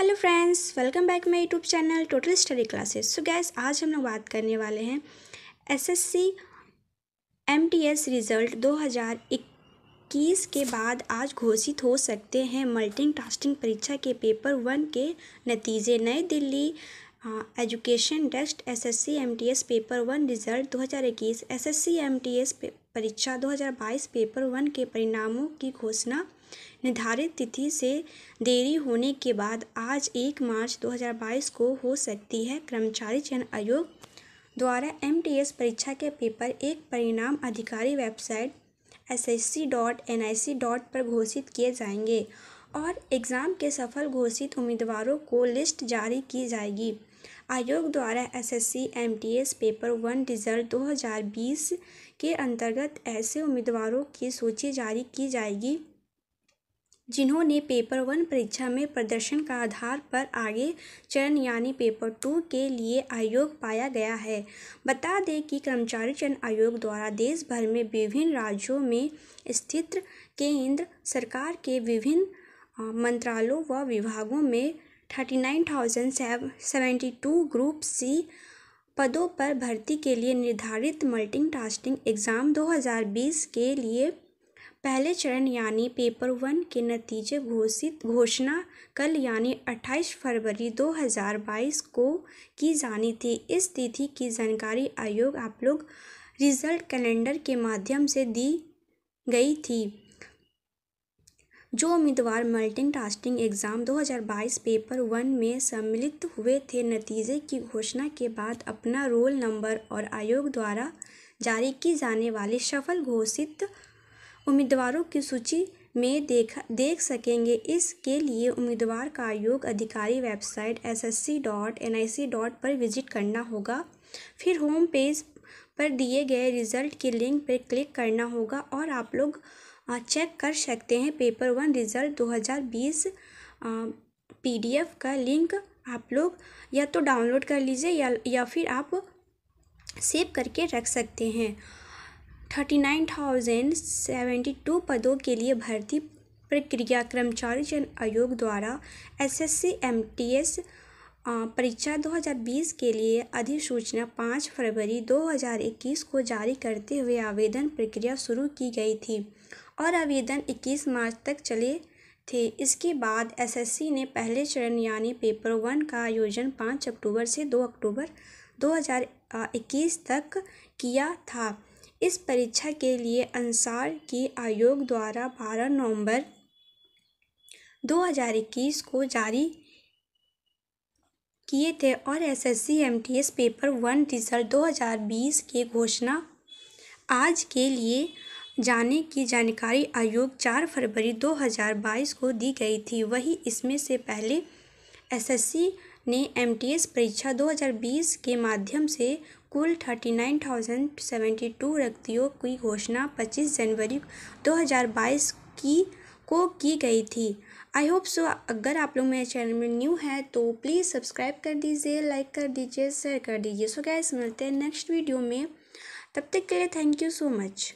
hello friends welcome back my YouTube channel total study classes so guys आज हम लोग बात करने वाले हैं एसएससी एमटीएस रिज़ल्ट 2021 के बाद आज घोषित हो सकते हैं मल्टी टास्टिंग परीक्षा के पेपर वन के नतीजे नई Delhi education desk SSC MTS paper one result 2021 SSC MTS परीक्षा 2022 पेपर वन के परिणामों की घोषणा निर्धारित तिथि से देरी होने के बाद आज एक मार्च 2022 को हो सकती है कर्मचारी चयन आयोग द्वारा एम परीक्षा के पेपर एक परिणाम अधिकारी website C dot C dot पर घोषित किए जाएंगे और एग्ज़ाम के सफल घोषित उम्मीदवारों को लिस्ट जारी की जाएगी आयोग द्वारा SSC MTS paper one result 2020 के अंतर्गत ऐसे उम्मीदवारों की सूची जारी की जाएगी जिन्होंने पेपर वन परीक्षा में प्रदर्शन का आधार पर आगे चरण यानी पेपर टू के लिए आयोग पाया गया है बता दें कि कर्मचारी चयन आयोग द्वारा देश भर में विभिन्न राज्यों में स्थित केंद्र सरकार के विभिन्न मंत्रालयों व विभागों में thirty nine thousand seventy two group C पदों पर भर्ती के लिए निर्धारित मल्टी टास्टिंग एग्ज़ाम दो के लिए पहले चरण यानी पेपर वन के नतीजे घोषित घोषणा कल यानी 28 फरवरी 2022 को की जानी थी इस तिथि की जानकारी आयोग आप लोग रिजल्ट कैलेंडर के माध्यम से दी गई थी जो उम्मीदवार multi tasking exam 2022 paper one में सम्मिलित हुए थे नतीजे की घोषणा के बाद अपना रोल नंबर और आयोग द्वारा जारी की जाने वाली सफल घोषित उम्मीदवारों की सूची में देख देख सकेंगे इसके लिए उम्मीदवार का आयोग अधिकारी website S S C dot N I C dot पर विजिट करना होगा फिर होम पेज पर दिए गए रिज़ल्ट के लिंक पर क्लिक करना होगा और आप लोग चेक कर सकते हैं पेपर वन रिज़ल्ट 2020 पीडीएफ का लिंक आप लोग या तो डाउनलोड कर लीजिए या या फिर आप सेव करके रख सकते हैं thirty nine thousand seventy two पदों के लिए भर्ती प्रक्रिया कर्मचारी चयन आयोग द्वारा एसएससी एमटीएस परीक्षा 2020 के लिए अधिसूचना 5 फरवरी 2021 को जारी करते हुए आवेदन प्रक्रिया शुरू की गई थी और आवेदन 21 मार्च तक चले थे इसके बाद एसएससी ने पहले चरण यानी पेपर वन का आयोजन 5 अक्टूबर से 2 अक्टूबर 2021 तक किया था इस परीक्षा के लिए अंसार की आयोग द्वारा बारह नवंबर दो हज़ार इक्कीस को जारी किए थे और S S C M T S paper one result दो हज़ार बीस की घोषणा आज के लिए जाने की जानकारी आयोग चार फरवरी दो हज़ार बाईस को दी गई थी वही इसमें से पहले एसएससी ने एम टी एस परीक्षा दो हज़ार बीस के माध्यम से कुल thirty nine thousand seventy two रिक्तियों की घोषणा पच्चीस जनवरी दो हज़ार बाईस की को की गई थी आई होप सो अगर आप लोग मेरे चैनल में न्यू है तो प्लीज़ सब्सक्राइब कर दीजिए लाइक कर दीजिए शेयर कर दीजिए सो क्या गैस मिलते हैं नेक्स्ट वीडियो में तब तक के लिए थैंक यू सो मच